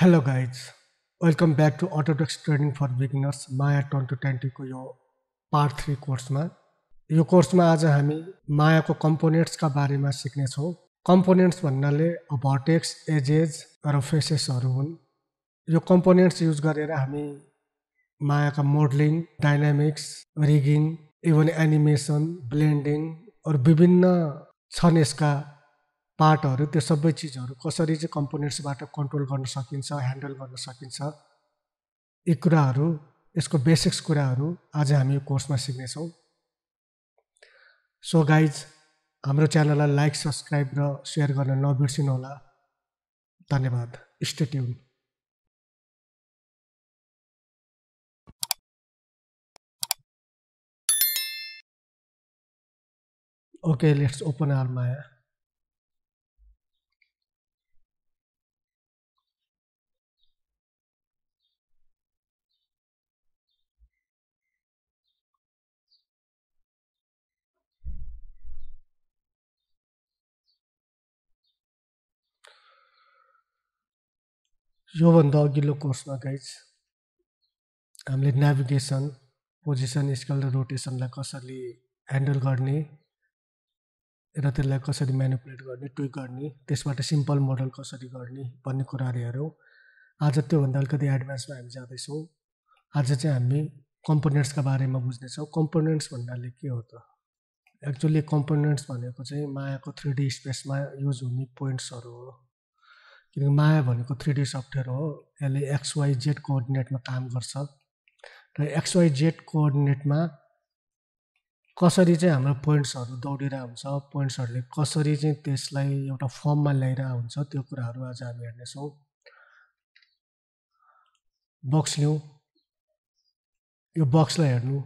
Hello guys welcome back to अटोटेक्स training for beginners Maya twenty ट्वेन्टीको यो part three कोर्समा यो कोर्समा आज हामी मायाको कम्पोनेन्ट्सका बारेमा सिक्नेछौँ कम्पोनेन्ट्स भन्नाले भर्टेक्स एजेज र फेसेसहरू हुन् यो कम्पोनेन्ट्स युज गरेर हामी मायाका modelling dynamics rigging even animation blending अरू विभिन्न छन् यसका पार्टहरू त्यो सबै चिजहरू कसरी चाहिँ कम्पोनेन्ट्सबाट कन्ट्रोल गर्न सकिन्छ ह्यान्डल गर्न सकिन्छ यी कुराहरू यसको बेसिक्स कुराहरू आज हामी यो कोर्समा सिक्नेछौँ सो गाइज हाम्रो च्यानललाई लाइक सब्सक्राइब र सेयर गर्न नबिर्सिनु होला धन्यवाद stay tuned okay let's open our Maya योभन्दा अघिल्लो कोर्समा गाइज हामीले नेभिगेसन पोजिसन स्केल र रोटेसनलाई कसरी ह्यान्डल गर्ने र त्यसलाई कसरी म्यानिपुलेट गर्ने ट्विक गर्ने त्यसबाट सिम्पल मोडल कसरी गर्ने भन्ने कुराहरू हेऱ्यौँ आज त्योभन्दा अलिकति एडभान्समा हामी जाँदैछौँ आज चाहिँ हामी कम्पोनेन्ट्सका बारेमा बुझ्नेछौँ कम्पोनेन्ट्स भन्नाले के हो त एक्चुली कम्पोनेन्ट्स भनेको चाहिँ मायाको थ्री डी स्पेसमा युज हुने पोइन्ट्सहरू हो किनकि माया भनेको थ्री डी सफ्टवेयर हो यसले एक्सवाई जेड कोअर्डिनेटमा काम गर्छ र एक्सवाई जेड कोअर्डिनेटमा कसरी चाहिँ हाम्रो पोइन्ट्सहरू दौडिरहेको हुन्छ पोइन्ट्सहरूले कसरी चाहिँ त्यसलाई एउटा फर्ममा ल्याइरहेको हुन्छ त्यो कुराहरू आज हामी हेर्नेछौँ बक्स लिउँ यो बक्सलाई हेर्नु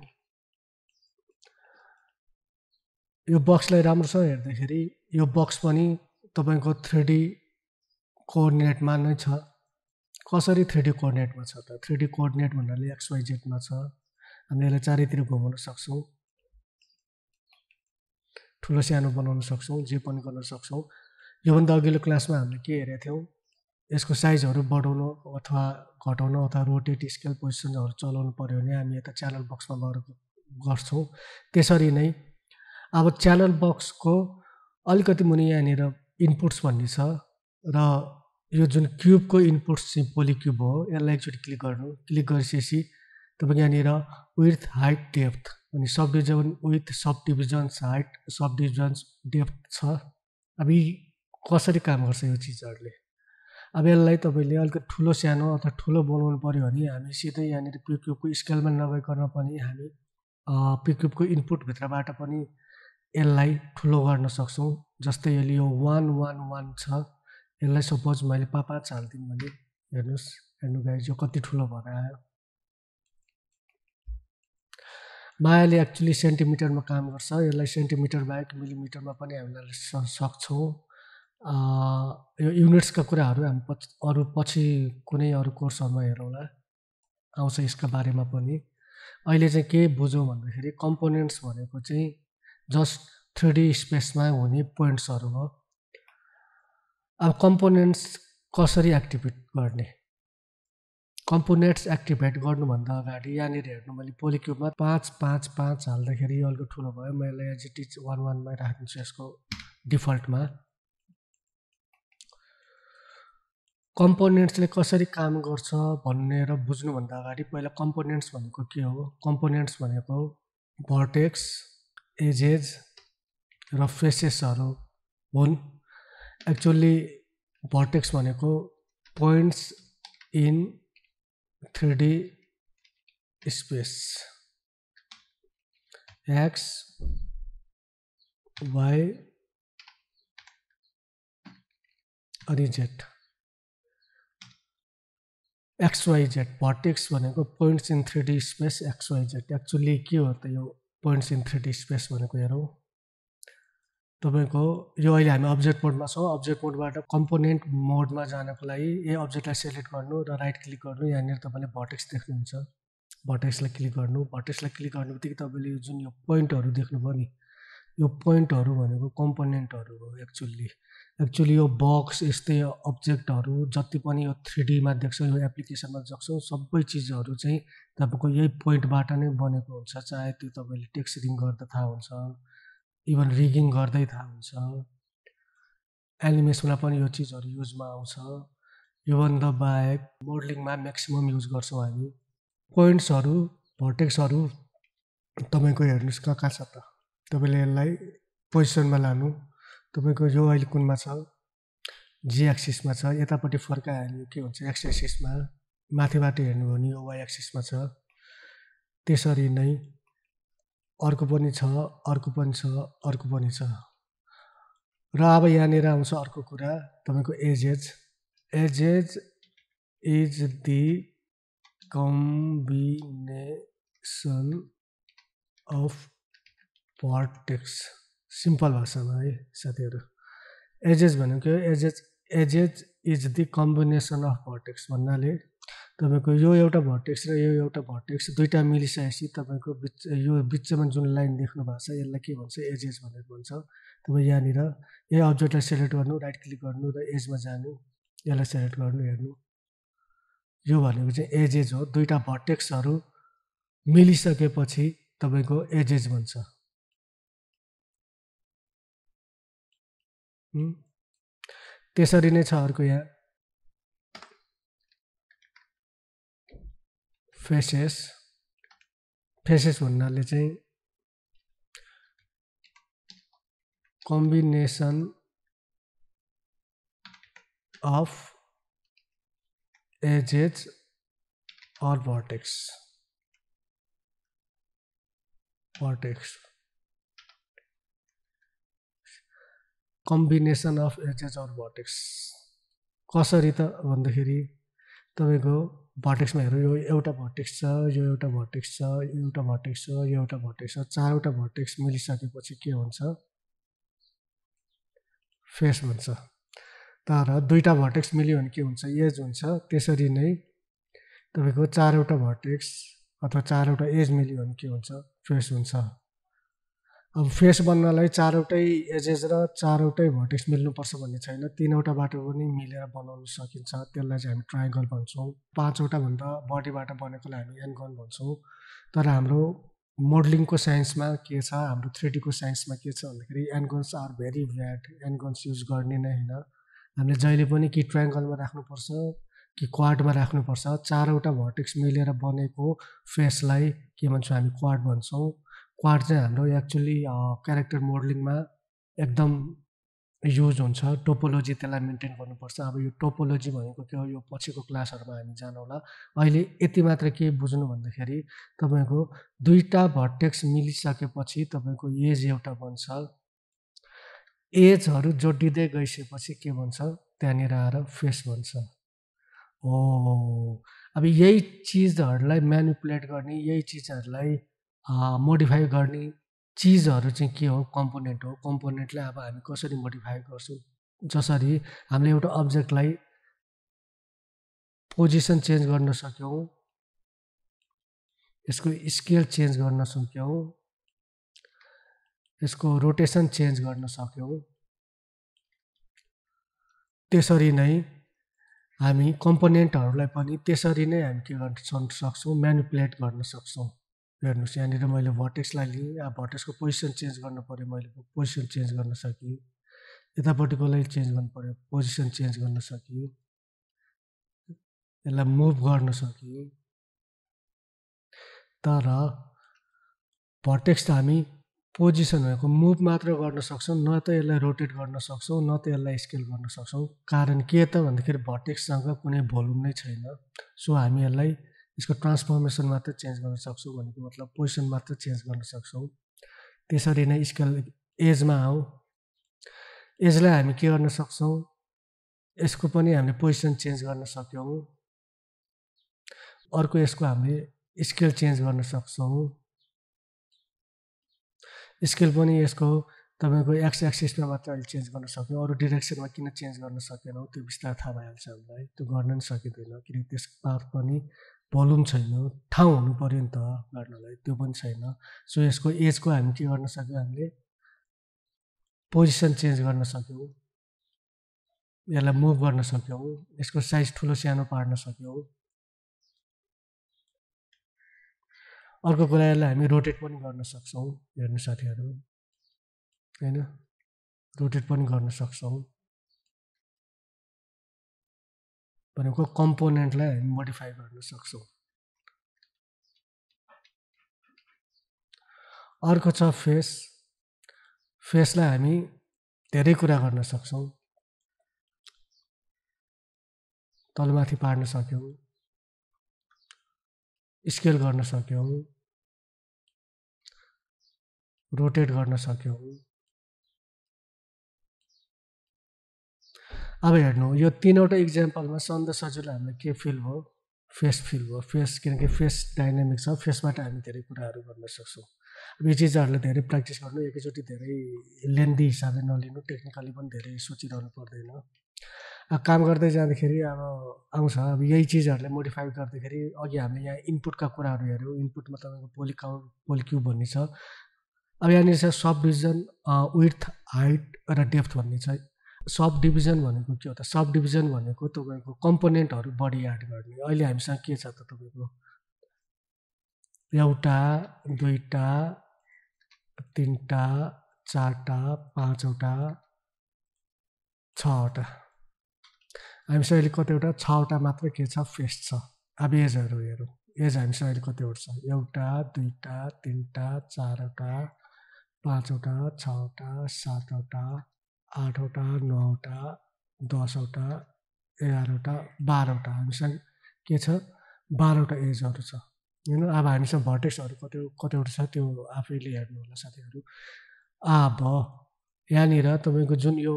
यो बक्सलाई राम्रोसँग हेर्दाखेरि यो बक्स पनि तपाईँको थ्री डी कोअर्डिनेटमा नै छ कसरी थ्री डी कोअर्डिनेटमा छ त थ्री डी कोअर्डिनेट भन्नाले एक्सवाइजेडमा छ हामी यसलाई चारैतिर घुमाउन सक्छौँ ठुलो सानो बनाउन सक्छौँ जे पनि गर्न सक्छौँ योभन्दा अघिल्लो क्लासमा हामीले के हेरेको थियौँ यसको साइजहरू बढाउनु अथवा घटाउनु अथवा रोटेट स्केल पोजिसनहरू चलाउनु पऱ्यो भने हामी यता च्यानल बक्समा गएर गर्छौँ त्यसरी नै अब च्यानल बक्सको अलिकति मुनि यहाँनिर इनपुट्स भन्ने छ र यो जुन क्युबको इनपुट चाहिँ पोलिक्युब हो यसलाई एकचोटि क्लिक गर्नु क्लिक गरिसकेपछि तपाईँको यहाँनिर विथ हाइट डेप्थ अनि subdivision with subdivisions height subdivisions depth छ अब यी कसरी काम गर्छ यो चिजहरूले अब यसलाई तपाईँले अलिकति ठुलो सानो अथवा ठुलो बनाउनु पऱ्यो भने हामी सिधै यहाँनिर पिक्युबको स्केलमा नभइकन पनि हामी पिक्युबको इनपुटभित्रबाट पनि यसलाई ठुलो गर्न सक्छौँ जस्तै यसले यो वान वान वान छ यसलाई सपोज मैले पापा हालिदिउँ भने हेर्नुहोस् हेर्नु गाइज यो कति ठुलो भएर आयो मायाले एक्चुली सेन्टिमिटरमा काम गर्छ यसलाई सेन्टिमिटर बाहेक मिलिमिटरमा पनि हामीलाई स सक्छौँ यो युनिट्सका कुराहरू हामी पछि अरू पछि कुनै अरू कोर्सहरूमा हेरौँला आउँछ यसका बारेमा पनि अहिले चाहिँ के बुझौँ भन्दाखेरि कम्पोनेन्ट्स भनेको चाहिँ जस्ट थ्री डी स्पेसमा हुने पोइन्ट्सहरू हो अब कम्पोनेन्ट्स कसरी एक्टिभेट गर्ने कम्पोनेन्ट्स एक्टिभेट गर्नुभन्दा अगाडि यहाँनिर हेर्नु मैले पोलिक्युबमा पाँच पाँच पाँच हाल्दाखेरि यो अलिक ठुलो भयो मैले एजिटी वान वानमै राखिदिन्छु यसको डिफल्टमा कम्पोनेन्ट्सले कसरी काम गर्छ भनेर बुझ्नुभन्दा अगाडि पहिला कम्पोनेन्ट्स भनेको के हो कम्पोनेन्ट्स भनेको भर्टेक्स एजेज र फेसेसहरू हुन् एक्चुअली भर्टेक्स भनेको in three D space X Y अनि Z X Y Z vertex in three D space X Y Z actually के हो त यो इन थ्री डी स्पेस हे तपाईँको यो अहिले हामी अब्जेक्ट मोडमा छौँ अब्जेक्ट मोडबाट कम्पोनेन्ट मोडमा जानको लागि यही अब्जेक्टलाई सेलेक्ट गर्नु र राइट क्लिक गर्नु यहाँनिर तपाईँले भटेक्स देख्नुहुन्छ भटेक्सलाई क्लिक गर्नु भटेक्सलाई क्लिक गर्ने बित्तिकै तपाईँले यो जुन यो पोइन्टहरू देख्नुभयो नि यो पोइन्टहरू भनेको कम्पोनेन्टहरू हो एक्चुल्ली एक्चुली यो बक्स यस्तै अब्जेक्टहरू जति पनि यो थ्री डीमा देख्छौँ यो एप्लिकेसनमा देख्छौँ सबै चिजहरू चाहिँ तपाईँको यही पोइन्टबाट नै बनेको हुन्छ चाहे त्यो तपाईँले टेक्सरिङ गर्दा थाहा हुन्छ इभन रिगिङ गर्दै थाहा हुन्छ एनिमेसनमा पनि यो चिजहरू युजमा आउँछ योभन्दा बाहेक मोडलिङमा म्याक्सिमम् युज गर्छौँ हामी पोइन्ट्सहरू भर्टेक्सहरू तपाईँको हेर्नुहोस् कहाँ कहाँ छ त तपाईँले यसलाई पोजिसनमा लानु तपाईँको यो अहिले कुनमा छ जी एक्सिसमा छ यतापट्टि फर्कायो भने के हुन्छ एक्स एक्सिसमा माथिबाट हेर्नुभयो भने यो वाइ एक्सिसमा छ त्यसरी नै अर्को पनि छ अर्को पनि छ अर्को पनि छ र अब यहाँनिर आउँछ अर्को कुरा तपाईँको edges edges is the combination of vertex simple भाषामा है साथीहरू एजेज भनेको edges edges is the combination of vertex भन्नाले तपाईँको यो एउटा भर्टेक्स र यो एउटा भर्टेक्स दुईवटा मिलिसकेपछि तपाईँको बिच यो बिचमा जुन लाइन देख्नु भएको छ यसलाई के भन्छ एजेस भनेर भन्छ तपाईँ यहाँनिर यही अब्जेक्टलाई सेलेक्ट गर्नु राइट क्लिक गर्नु र एजमा जानु यसलाई सेलेक्ट गर्नु हेर्नु यो भनेको चाहिँ एजेज हो दुईवटा भर्टेक्सहरू मिलिसकेपछि तपाईँको एजेज भन्छ त्यसरी नै छ अर्को यहाँ फेसेस फेसेस भाला चाहिँ कम्बिनेसन अफ एजेज और vertex vertex combination of edges और वर्टेक्स कसरी तो त तब को भर्टेक्समा हेर यो एउटा भर्टेक्स छ यो एउटा भर्टेक्स छ यो एउटा भर्टेक्स छ यो एउटा भर्टेक्स छ चारवटा भर्टेक्स मिलिसकेपछि के हुन्छ फेस हुन्छ तर दुईवटा भर्टेक्स मिल्यो भने के हुन्छ एज हुन्छ त्यसरी नै तपाईँको चारवटा भर्टेक्स अथवा चारवटा एज मिल्यो भने के हुन्छ फेस हुन्छ अब फेस बन्नलाई चारवटै एजेज र चारवटै भर्टेक्स मिल्नुपर्छ भन्ने छैन तिनवटा बाटो पनि मिलेर बनाउन सकिन्छ त्यसलाई चाहिँ हामी ट्राइगल भन्छौँ पाँचवटा भन्दा बडीबाट बनेकोलाई हामी एनगन भन्छौँ तर हाम्रो मोडलिङको साइन्समा के छ हाम्रो थ्री डीको साइन्समा के छ भन्दाखेरि एनगन्स आर भेरी भ्याड एनगन्स युज गर्ने नै होइन हामीले जहिले पनि कि ट्राइङ्गलमा राख्नुपर्छ कि क्वाडमा राख्नुपर्छ चारवटा भर्टेक्स मिलेर बनेको फेसलाई के भन्छौँ हामी क्वाड भन्छौँ पार्ट चाहिँ हाम्रो एक्चुली क्यारेक्टर मोडलिङमा एकदम युज हुन्छ टोपोलोजी त्यसलाई मेन्टेन गर्नुपर्छ अब यो टोपोलोजी भनेको के हो यो पछिको क्लासहरूमा हामी होला अहिले यति मात्र के बुझ्नु भन्दाखेरि तपाईँको दुईवटा भर्टेक्स मिलिसकेपछि तपाईँको एज एउटा बन्छ एजहरू जोडिँदै गइसकेपछि के भन्छ त्यहाँनिर आएर फेस भन्छ हो अब यही चिजहरूलाई म्यानुपुलेट गर्ने यही चिजहरूलाई मोडिफाई गर्ने चिजहरू चाहिँ के हो कम्पोनेन्ट हो कम्पोनेन्टलाई अब हामी कसरी मोडिफाई गर्छौँ जसरी हामीले एउटा अब्जेक्टलाई पोजिसन चेन्ज गर्न सक्यौँ यसको स्केल चेन्ज गर्न सक्यौँ यसको रोटेसन चेन्ज गर्न सक्यौँ त्यसरी नै हामी कम्पोनेन्टहरूलाई पनि त्यसरी नै हामी के गर्न सक्छौँ म्यानुपुलेट गर्न सक्छौँ हेर्नुहोस् यहाँनिर मैले भटेक्सलाई लिएँ अब भटेक्सको पोजिसन चेन्ज गर्नु पऱ्यो मैले पोजिसन चेन्ज गर्न सकेँ यतापट्टिकोलाई चेन्ज गर्नु पऱ्यो पोजिसन चेन्ज गर्न सकेँ यसलाई मुभ गर्न सकेँ तर भटेक्स त हामी पोजिसन भनेको मुभ मात्र गर्न सक्छौँ न त यसलाई रोटेट गर्न सक्छौँ न त यसलाई स्केल गर्न सक्छौँ कारण के त भन्दाखेरि भटेक्ससँग कुनै भोल्युम नै छैन सो हामी यसलाई यसको ट्रान्सफर्मेसन मात्र चेन्ज गर्न सक्छौँ भनेको मतलब पोजिसन मात्र चेन्ज गर्न सक्छौँ त्यसरी नै स्केल एजमा आऊ एजलाई हामी के गर्न सक्छौँ यसको पनि हामीले पोजिसन चेन्ज गर्न सक्यौँ अर्को यसको हामीले स्केल चेन्ज गर्न सक्छौँ स्केल पनि यसको तपाईँको एक्स एक्सिसमा मात्र अहिले चेन्ज गर्न सक्यौँ अरू डिरेक्सनमा किन चेन्ज गर्न सकेनौँ त्यो बिस्तारै थाहा भइहाल्छ हामीलाई त्यो गर्न नि सकिँदैन किनकि त्यस पाथ पनि भोल्युम छैन ठाउँ हुनु पऱ्यो नि त गर्नलाई त्यो पनि छैन सो यसको एजको हामी के गर्न सक्यौँ हामीले पोजिसन चेन्ज गर्न सक्यौँ यसलाई मुभ गर्न सक्यौँ यसको साइज ठुलो सानो पार्न सक्यौँ अर्को कुरा यसलाई हामी रोटेट पनि गर्न सक्छौँ हेर्नु साथीहरू होइन रोटेट पनि गर्न सक्छौँ भनेको कम्पोनेन्टलाई हामी मोडिफाई गर्न सक्छौँ अर्को छ फेस फेसलाई हामी धेरै कुरा गर्न सक्छौँ तलमाथि पार्न सक्यौँ स्केल गर्न सक्यौँ रोटेट गर्न सक्यौँ अब हेर्नु यो तिनवटा इक्जाम्पलमा सन्द सजिलो हामीलाई के फिल भयो फेस फिल भयो फेस किनकि फेस डाइनामिक छ फेसबाट हामी धेरै कुराहरू गर्न सक्छौँ अब यी चिजहरूलाई धेरै प्र्याक्टिस गर्नु एकैचोटि धेरै लेन्दी हिसाबले नलिनु टेक्निकली पनि धेरै सोचिरहनु पर्दैन अब काम गर्दै जाँदाखेरि अब आउँछ अब यही चिजहरूलाई मोडिफाई गर्दाखेरि अघि हामीले यहाँ इनपुटका कुराहरू हेऱ्यौँ इनपुटमा तपाईँको पोलिक पोलिक्यु भन्ने छ अब यहाँनिर छ सब डिभिजन विथ हाइट र डेप्थ भन्ने छ सब डिभिजन भनेको के हो त सब डिभिजन भनेको तपाईँको कम्पोनेन्टहरू बढी एड गर्ने अहिले हामीसँग के छ त तपाईँको एउटा दुईवटा तिनवटा चारवटा पाँचवटा छवटा हामीसँग अहिले कतिवटा छवटा मात्रै के छ फेस्ट छ अब एजहरू हेरौँ एज हामीसँग अहिले कतिवटा छ एउटा दुईवटा तिनवटा चारवटा पाँचवटा छवटा सातवटा आठवटा नौवटा दसवटा एघारवटा बाह्रवटा हामीसँग के छ बाह्रवटा एजहरू छ होइन अब हामीसँग भर्टेक्सहरू कति कतिवटा छ त्यो आफैले हेर्नु होला साथीहरू अब यहाँनिर तपाईँको जुन यो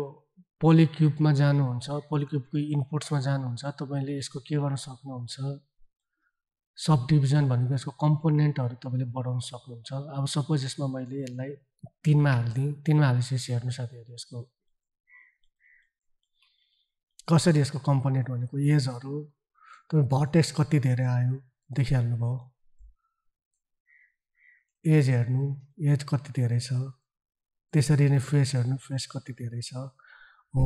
पोलिक्युबमा जानुहुन्छ पोलिक्युबको इनपुट्समा जानुहुन्छ तपाईँले यसको के गर्न सक्नुहुन्छ सब डिभिजन भनेको यसको कम्पोनेन्टहरू तपाईँले बढाउन सक्नुहुन्छ अब सपोज यसमा मैले यसलाई तिनमा हालिदिएँ तिनमा हालिसकेपछि हेर्नु साथीहरू यसको कसरी यसको कम्पोनेन्ट भनेको एजहरू तपाईँ भर्टेक्स कति धेरै आयो देखिहाल्नुभयो एज हेर्नु एज कति धेरै छ त्यसरी नै फेस हेर्नु फेस कति धेरै छ हो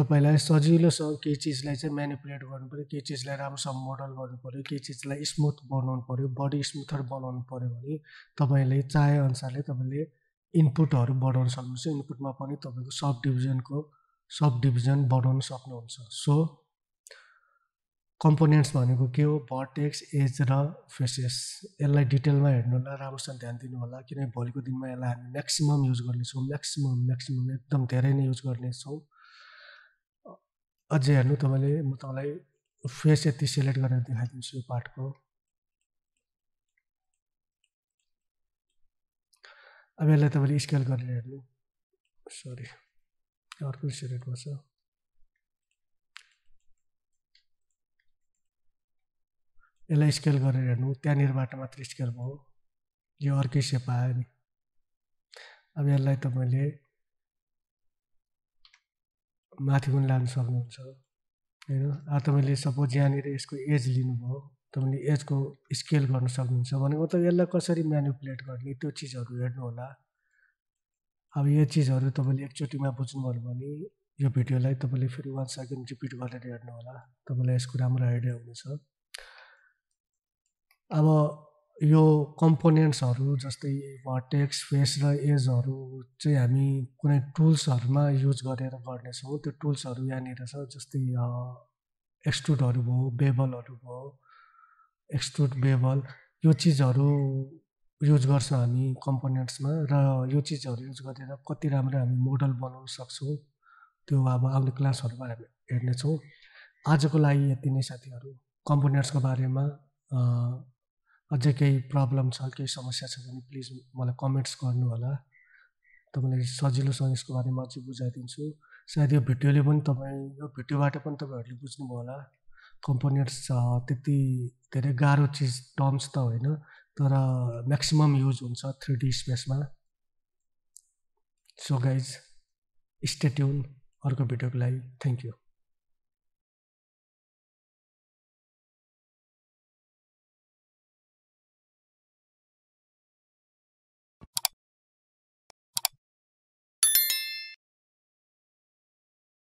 तपाईँलाई सजिलोसँग केही चिजलाई चाहिँ मेनिपुलेट गर्नु पऱ्यो केही चिजलाई राम्रोसँग मोडल गर्नु पऱ्यो केही चिजलाई स्मुथ बनाउनु पऱ्यो बडी स्मुथर बनाउनु पऱ्यो भने तपाईँले चाहेअनुसारले तपाईँले इनपुटहरू बढाउन सक्नुहुन्छ इनपुटमा पनि तपाईँको सब डिभिजनको सब डिभिजन बनाउन सक्नुहुन्छ सो कम्पोनेन्ट्स भनेको के हो भर्टेक्स एज र फेसेस यसलाई डिटेलमा हेर्नु हेर्नुहोला राम्रोसँग ध्यान दिनु होला किनभने भोलिको दिनमा यसलाई हामी म्याक्सिमम् युज गर्नेछौँ म्याक्सिमम् म्याक्सिमम् एकदम धेरै नै युज गर्नेछौँ अझै हेर्नु तपाईँले म तपाईँलाई फेस यति सेलेक्ट गरेर देखाइदिन्छु यो पार्टको अब यसलाई तपाईँले स्केल गरेर हेर्नु सरी अर्को appreciate myself. यसलाई स्केल गरेर हेर्नु त्यहाँनिरबाट मात्र स्केल भयो यो अर्कै सेप आयो नि अब यसलाई तपाईँले माथि पनि लानु सक्नुहुन्छ होइन अब तपाईँले सपोज यहाँनिर यसको एज लिनुभयो तपाईँले एजको स्केल गर्नु सक्नुहुन्छ भनेको त यसलाई कसरी म्यानुपुलेट गर्ने त्यो चिजहरू हेर्नु होला अब यो चिजहरू तपाईँले एकचोटिमा बुझ्नुभयो भने यो भिडियोलाई तपाईँले फेरि वान सेकेन्ड रिपिट गरेर हेर्नुहोला तपाईँलाई यसको राम्रो आइडिया हुनेछ अब यो कम्पोनेन्ट्सहरू जस्तै भर्टेक्स फेस र एजहरू चाहिँ हामी कुनै टुल्सहरूमा युज गरेर गर्नेछौँ त्यो टुल्सहरू यहाँनिर छ जस्तै एक्सट्रुडहरू भयो बेबलहरू भयो एक्सट्रुड बेबल यो चिजहरू युज गर्छ हामी कम्पोनेन्ट्समा र यो चिजहरू युज गरेर कति राम्रो हामी मोडल बनाउन सक्छौँ त्यो अब आउने क्लासहरूमा हामी हेर्नेछौँ आजको लागि यति नै साथीहरू कम्पोनेन्ट्सको बारेमा अझै केही प्रब्लम छ केही समस्या छ भने प्लिज मलाई कमेन्ट्स गर्नु होला तपाईँलाई सजिलोसँग यसको बारेमा अझै बुझाइदिन्छु सायद यो भिडियोले पनि तपाईँ यो भिडियोबाट पनि तपाईँहरूले बुझ्नुभयो होला कम्पोनेन्ट्स त्यति धेरै गाह्रो चिज टर्म्स त होइन तर म्याक्सिमम् युज हुन्छ थ्री डी स्पेसमा सो गाइज स्टेट्युन अर्को भिडियोको लागि थ्याङ्क यू